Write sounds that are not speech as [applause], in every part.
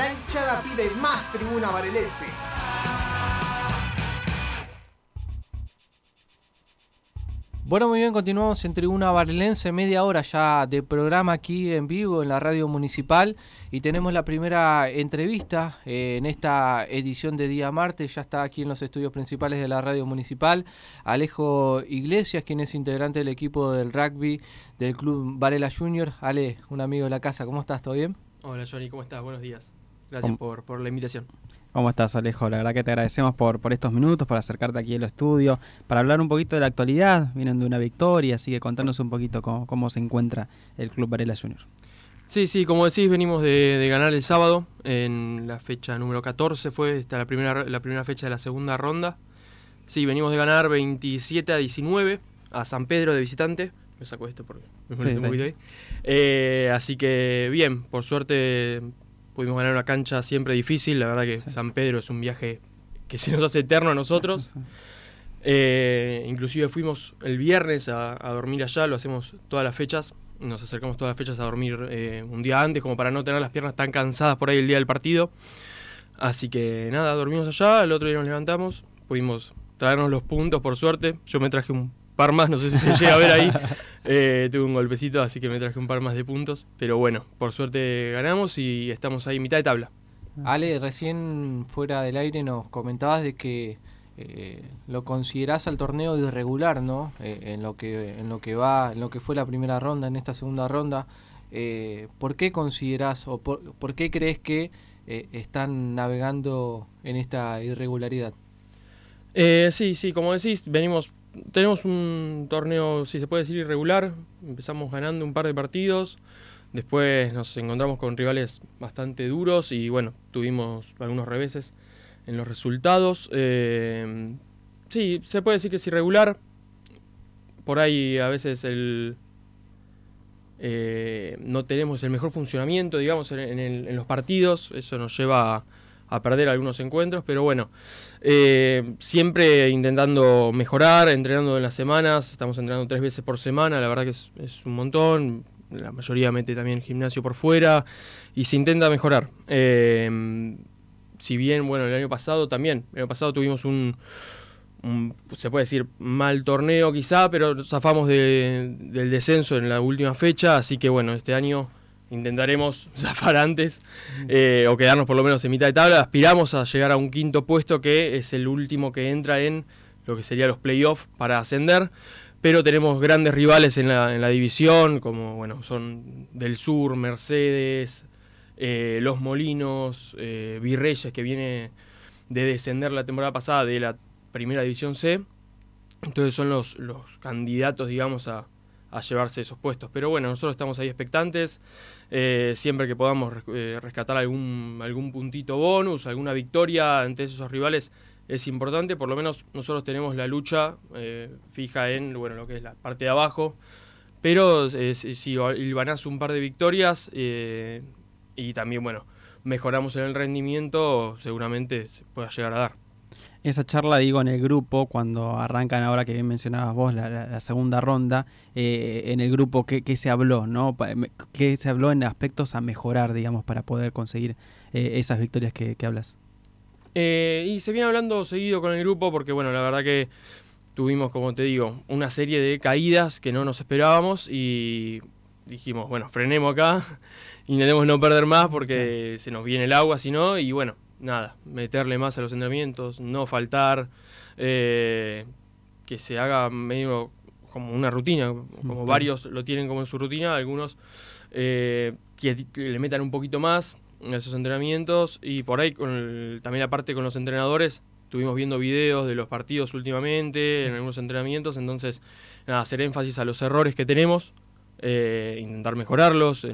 La hinchada pide más tribuna varelense. Bueno, muy bien, continuamos en Tribuna Varelense, media hora ya de programa aquí en vivo en la radio municipal y tenemos la primera entrevista eh, en esta edición de día martes, ya está aquí en los estudios principales de la radio municipal, Alejo Iglesias, quien es integrante del equipo del rugby del Club Varela Junior. Ale, un amigo de la casa, ¿cómo estás? ¿Todo bien? Hola Johnny, ¿cómo estás? Buenos días. Gracias por, la invitación. ¿Cómo estás, Alejo? La verdad que te agradecemos por, estos minutos, por acercarte aquí al estudio, para hablar un poquito de la actualidad. Vienen de una victoria, así que contanos un poquito cómo, se encuentra el Club Varela Junior. Sí, sí, como decís, venimos de, ganar el sábado, en la fecha número 14 fue esta, la, primera, la primera fecha de la segunda ronda. Sí, venimos de ganar 27 a 19 a San Pedro de visitante. Me saco esto porque me poquito ahí. Eh, así que bien, por suerte pudimos ganar una cancha siempre difícil, la verdad que San Pedro es un viaje que se nos hace eterno a nosotros. [laughs] Eh, inclusive fuimos el viernes a, dormir allá, lo hacemos todas las fechas, nos acercamos todas las fechas a dormir eh, un día antes como para no tener las piernas tan cansadas por ahí el día del partido. Así que nada, dormimos allá, el otro día nos levantamos, pudimos traernos los puntos por suerte, yo me traje un par más, no sé si se llega a ver ahí. [laughs] Eh, tuve un golpecito, así que me traje un par más de puntos. Pero bueno, por suerte ganamos y estamos ahí mitad de tabla. Ale, recién fuera del aire nos comentabas de que eh, lo considerás al torneo irregular, ¿no? Eh, en lo que en lo que va, lo que fue la primera ronda, en esta segunda ronda. ¿Por qué considerás o por qué crees que están navegando en esta irregularidad? sí, sí, como decís, venimos tenemos un torneo, si se puede decir, irregular. Empezamos ganando un par de partidos. Después nos encontramos con rivales bastante duros y bueno, tuvimos algunos reveses en los resultados. Eh, sí, se puede decir que es irregular. Por ahí a veces el, eh, no tenemos el mejor funcionamiento, digamos, en, en los partidos. Eso nos lleva a a perder algunos encuentros, pero bueno, eh, siempre intentando mejorar, entrenando en las semanas, estamos entrenando tres veces por semana, la verdad que es, un montón, la mayoría mete también gimnasio por fuera y se intenta mejorar. Eh, si bien, bueno, el año pasado también, el año pasado tuvimos un, se puede decir, mal torneo quizá, pero zafamos del descenso en la última fecha, así que bueno, este año intentaremos [laughs] zafar antes eh, o quedarnos por lo menos en mitad de tabla. Aspiramos a llegar a un quinto puesto que es el último que entra en lo que sería los playoffs para ascender. Pero tenemos grandes rivales en la, división, como bueno, son del sur, Mercedes, eh, Los Molinos, eh, Virreyes, que viene de descender la temporada pasada de la primera división C. Entonces son los, candidatos, digamos, a, a llevarse esos puestos. Pero bueno, nosotros estamos ahí expectantes. Eh, siempre que podamos eh, rescatar algún, algún puntito bonus, alguna victoria ante esos rivales es importante. Por lo menos nosotros tenemos la lucha eh, fija en bueno, lo que es la parte de abajo. Pero si ganás un par de victorias y también, bueno, mejoramos en el rendimiento, seguramente se pueda llegar a dar esa charla, digo, en el grupo, cuando arrancan ahora que bien mencionabas vos la, segunda ronda, eh, en el grupo, ¿qué, se habló? no ¿Qué se habló en aspectos a mejorar, digamos, para poder conseguir eh, esas victorias que, hablas? Eh, y se viene hablando seguido con el grupo porque, bueno, la verdad que tuvimos, como te digo, una serie de caídas que no nos esperábamos y dijimos, bueno, frenemos acá, [laughs] intentemos no perder más porque se nos viene el agua, si no, y bueno, nada, meterle más a los entrenamientos, no faltar, eh, que se haga medio como una rutina, como varios lo tienen como en su rutina, algunos eh, que, le metan un poquito más a esos entrenamientos y por ahí con también aparte con los entrenadores estuvimos viendo videos de los partidos últimamente, en algunos entrenamientos, entonces hacer énfasis a los errores que tenemos, eh, intentar mejorarlos,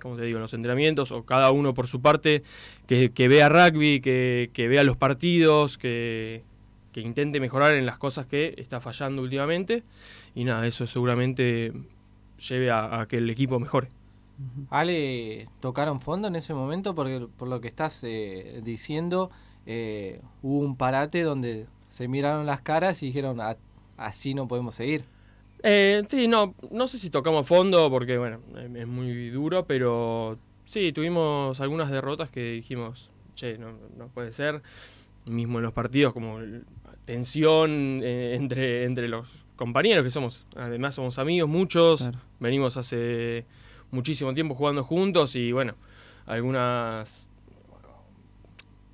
como te digo, en los entrenamientos, o cada uno por su parte, que, vea rugby, que, vea los partidos, que, intente mejorar en las cosas que está fallando últimamente. Y nada, eso seguramente lleve a, que el equipo mejore. Ale, ¿tocaron fondo en ese momento? Porque por lo que estás eh, diciendo, eh, hubo un parate donde se miraron las caras y dijeron, ah, así no podemos seguir. Eh, sí, no, no sé si tocamos fondo porque, bueno, em, es muy duro, pero sí, tuvimos algunas derrotas que dijimos, che, no, puede ser. Mismo en los partidos, como tensión eh, entre, entre los compañeros que somos. Además, somos amigos muchos, venimos hace muchísimo tiempo jugando juntos y, bueno, algunas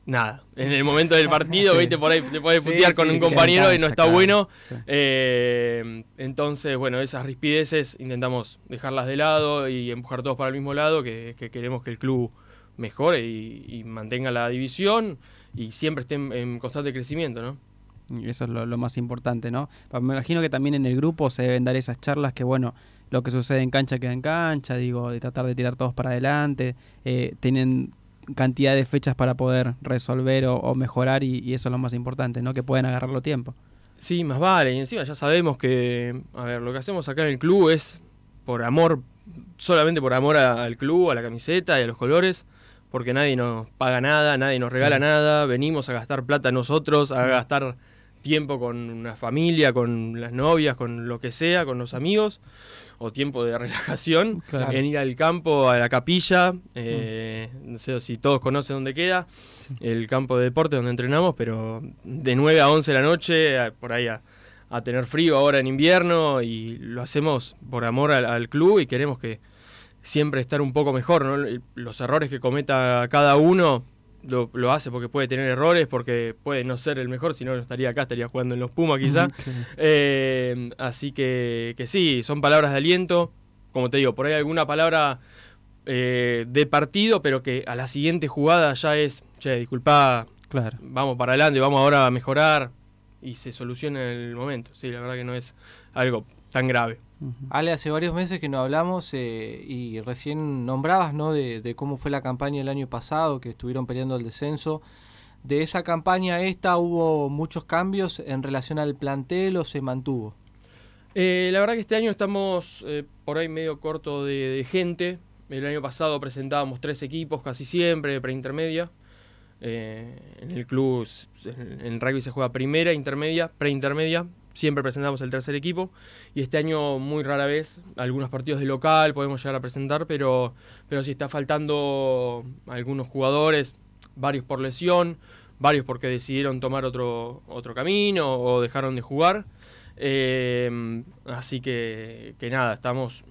nada, en el momento del ah, partido, por ahí te podés putear con un compañero y no está, bueno. Eh, entonces, bueno, esas rispideces intentamos dejarlas de lado y empujar todos para el mismo lado, que, queremos que el club mejore y, mantenga la división y siempre esté en, constante crecimiento, ¿no? eso es lo, más importante, ¿no? Me imagino que también en el grupo se deben dar esas charlas que, bueno, lo que sucede en cancha queda en cancha, digo, de tratar de tirar todos para adelante. Eh, tienen cantidad de fechas para poder resolver o, mejorar y, eso es lo más importante, ¿no? Que puedan agarrarlo tiempo. Sí, más vale. Y encima ya sabemos que, a ver, lo que hacemos acá en el club es por amor, solamente por amor al club, a la camiseta y a los colores, porque nadie nos paga nada, nadie nos regala mm. nada, venimos a gastar plata nosotros, a mm. gastar tiempo con una familia, con las novias, con lo que sea, con los amigos, o tiempo de [laughs] relajación, en ir al campo, a la capilla, eh, mm. no sé si todos conocen dónde queda, el campo de deporte donde entrenamos, pero de 9 a 11 de la noche, por ahí a, tener frío ahora en invierno, y lo hacemos por amor al, club y queremos que siempre estar un poco mejor, los errores que cometa cada uno lo, lo, hace porque puede tener errores, porque puede no ser el mejor, si no, estaría acá, estaría jugando en los Pumas mm, quizá. Eh, así que, que sí, son palabras de aliento. Como te digo, por ahí alguna palabra eh, de partido, pero que a la siguiente jugada ya es, che, disculpa, claro. vamos para adelante, vamos ahora a mejorar y se soluciona en el momento. Sí, la verdad que no es algo tan grave. Ale, hace varios meses que no hablamos eh, y recién nombrabas De, cómo fue la campaña el año pasado, que estuvieron peleando el descenso. De esa campaña esta hubo muchos cambios en relación al plantel o se mantuvo. Eh, la verdad que este año estamos eh, por ahí medio corto de, gente. El año pasado presentábamos tres equipos casi siempre, preintermedia. en el club, en, en rugby se juega primera, intermedia, preintermedia siempre presentamos el tercer equipo y este año muy rara vez, algunos partidos de local podemos llegar a presentar, pero, pero si está faltando algunos jugadores, varios por lesión, varios porque decidieron tomar otro, otro camino o dejaron de jugar. Eh, así que, que, nada, estamos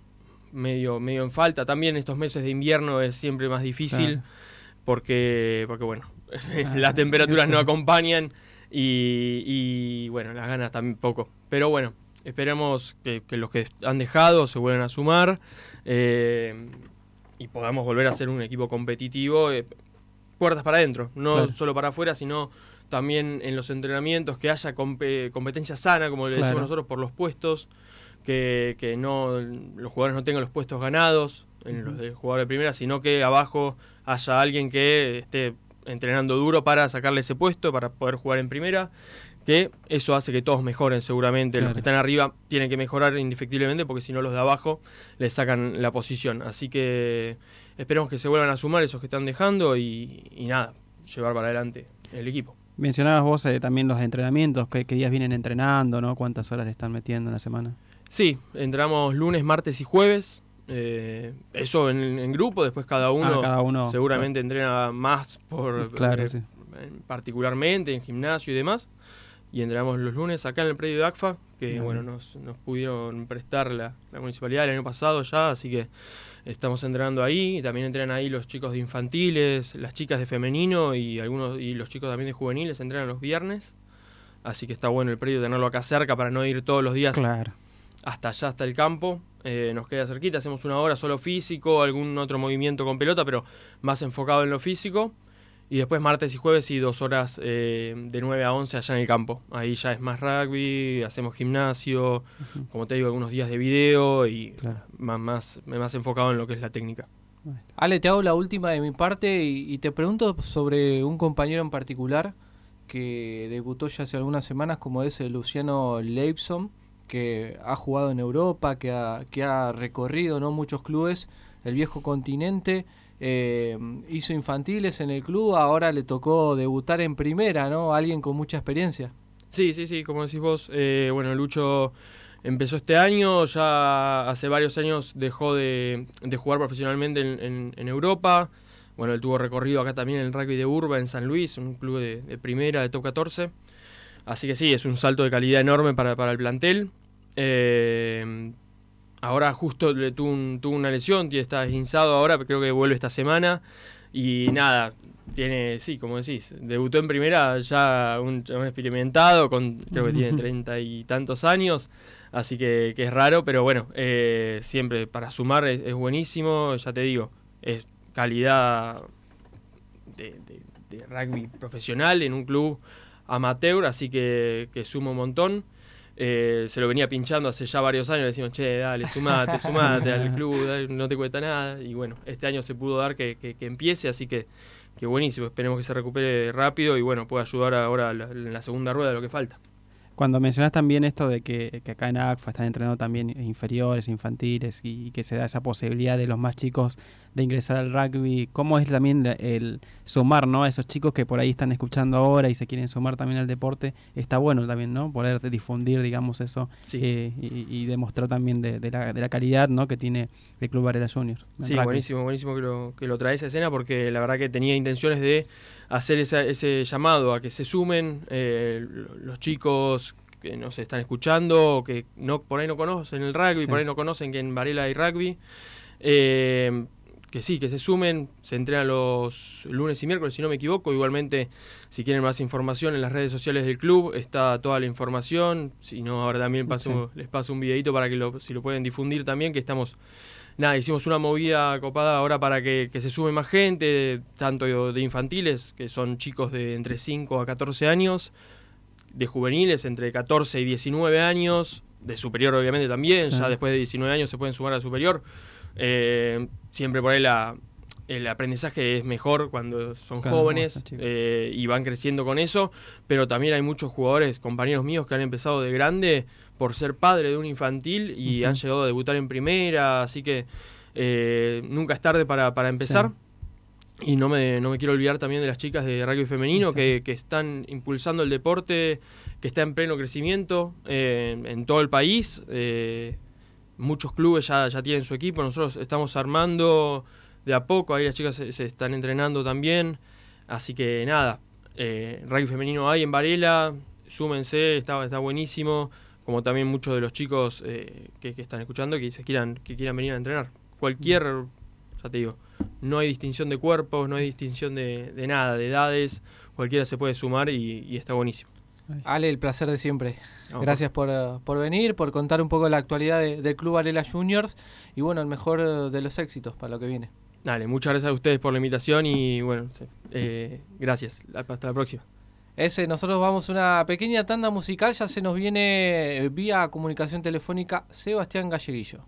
medio, medio en falta. También estos meses de invierno es siempre más difícil porque, porque, bueno, [laughs] las ah, temperaturas no acompañan. Y, bueno, las ganas también poco. Pero bueno, esperemos que, los que han dejado se vuelvan a sumar eh, y podamos volver a ser un equipo competitivo, eh, puertas para adentro, no solo para afuera, sino también en los entrenamientos, que haya competencia sana, como le decimos nosotros, por los puestos, que, no los jugadores no tengan los puestos ganados en los del jugador de primera, sino que abajo haya alguien que esté entrenando duro para sacarle ese puesto, para poder jugar en primera, que eso hace que todos mejoren seguramente. Los que están arriba tienen que mejorar indefectiblemente porque si no los de abajo les sacan la posición. Así que esperemos que se vuelvan a sumar esos que están dejando y, nada, llevar para adelante el equipo. Mencionabas vos eh, también los entrenamientos, qué, qué días vienen entrenando, ¿no? ¿Cuántas horas le están metiendo en la semana? Sí, entramos lunes, martes y jueves. Eh, eso en, grupo, después cada ah, uno, cada uno seguramente entrena más por eh, particularmente en gimnasio y demás. Y entrenamos los lunes acá en el predio de ACFA, que bueno, nos, nos, pudieron prestar la, municipalidad el año pasado ya, así que estamos entrenando ahí. También entrenan ahí los chicos de infantiles, las chicas de femenino y algunos y los chicos también de juveniles entrenan los viernes. Así que está bueno el predio tenerlo acá cerca para no ir todos los días hasta allá, hasta el campo. Eh, nos queda cerquita, hacemos una hora solo físico, algún otro movimiento con pelota, pero más enfocado en lo físico. Y después martes y jueves y dos horas eh, de 9 a 11 allá en el campo. Ahí ya es más rugby, hacemos gimnasio, como te digo, algunos días de video y más, más, más enfocado en lo que es la técnica. Ale, te hago la última de mi parte y, y te pregunto sobre un compañero en particular que debutó ya hace algunas semanas, como es Luciano Leibson que ha jugado en Europa, que ha, recorrido ¿no? muchos clubes, el viejo continente, eh, hizo infantiles en el club, ahora le tocó debutar en primera, ¿no? Alguien con mucha experiencia. Sí, sí, sí, como decís vos, eh, bueno, Lucho empezó este año, ya hace varios años dejó de, jugar profesionalmente en, Europa. Bueno, él tuvo recorrido acá también en el rugby de Urba, en San Luis, un club de, de primera, de top 14. Así que sí, es un salto de calidad enorme para, el plantel. Eh, ahora justo le tuvo, una lesión, está esguinzado ahora, creo que vuelve esta semana. Y nada, tiene, sí, como decís, debutó en primera ya un, experimentado, con, creo que tiene [laughs] treinta y tantos años, así que, es raro, pero bueno, eh, siempre para sumar es, buenísimo, ya te digo, es calidad de rugby profesional en un club amateur, así que, que sumo un montón. Eh, se lo venía pinchando hace ya varios años, le decimos, che, dale, sumate, sumate al club, no te cuesta nada. Y bueno, este año se pudo dar que, que, empiece, así que, que buenísimo, esperemos que se recupere rápido y bueno, pueda ayudar ahora en la segunda rueda de lo que falta. Cuando mencionas también esto de que, que, acá en ACFA están entrenando también inferiores, infantiles y, que se da esa posibilidad de los más chicos de ingresar al rugby, ¿cómo es también el, sumar ¿no? a esos chicos que por ahí están escuchando ahora y se quieren sumar también al deporte? Está bueno también, ¿no? Poder difundir, digamos, eso eh, y, y, demostrar también de, la, de, la, calidad ¿no? que tiene el Club Varela Juniors. Sí, buenísimo, buenísimo que lo, que lo traes a escena porque la verdad que tenía intenciones de hacer esa, ese llamado a que se sumen eh, los chicos que se están escuchando, que no, por ahí no conocen el rugby, por ahí no conocen que en Varela hay rugby. Eh, que sí, que se sumen, se entrenan los lunes y miércoles, si no me equivoco. Igualmente, si quieren más información en las redes sociales del club, está toda la información. Si no, ahora también les paso un videito para que lo, si lo pueden difundir también, que estamos nada, hicimos una movida copada ahora para que, que, se sume más gente, tanto de infantiles, que son chicos de entre 5 a 14 años, de juveniles entre 14 y 19 años, de superior obviamente también, ya después de 19 años se pueden sumar al superior. Eh, siempre por ahí la, el aprendizaje es mejor cuando son jóvenes eh, y van creciendo con eso, pero también hay muchos jugadores, compañeros míos que han empezado de grande por ser padre de un infantil y han llegado a debutar en primera, así que eh, nunca es tarde para, empezar. Y no me, quiero olvidar también de las chicas de rugby femenino que, están impulsando el deporte, que está en pleno crecimiento en todo el país. Eh, muchos clubes ya, ya tienen su equipo, nosotros estamos armando de a poco, ahí las chicas se, están entrenando también. Así que nada, eh, rugby femenino hay en Varela, súmense, está, está buenísimo, como también muchos de los chicos eh, que, que, están escuchando que, se quieran, que quieran venir a entrenar. Cualquier, ya te digo, no hay distinción de cuerpos, no hay distinción de, nada, de edades, cualquiera se puede sumar y, está buenísimo. Ale, el placer de siempre. Gracias eh, por, venir, por contar un poco la actualidad del Club Arela Juniors y bueno, el mejor eh, de los éxitos para lo que viene. Dale, muchas gracias a ustedes por la invitación y bueno, eh, gracias. Hasta la próxima. Ese, nosotros vamos a una pequeña tanda musical, ya se nos viene vía comunicación telefónica Sebastián Galleguillo.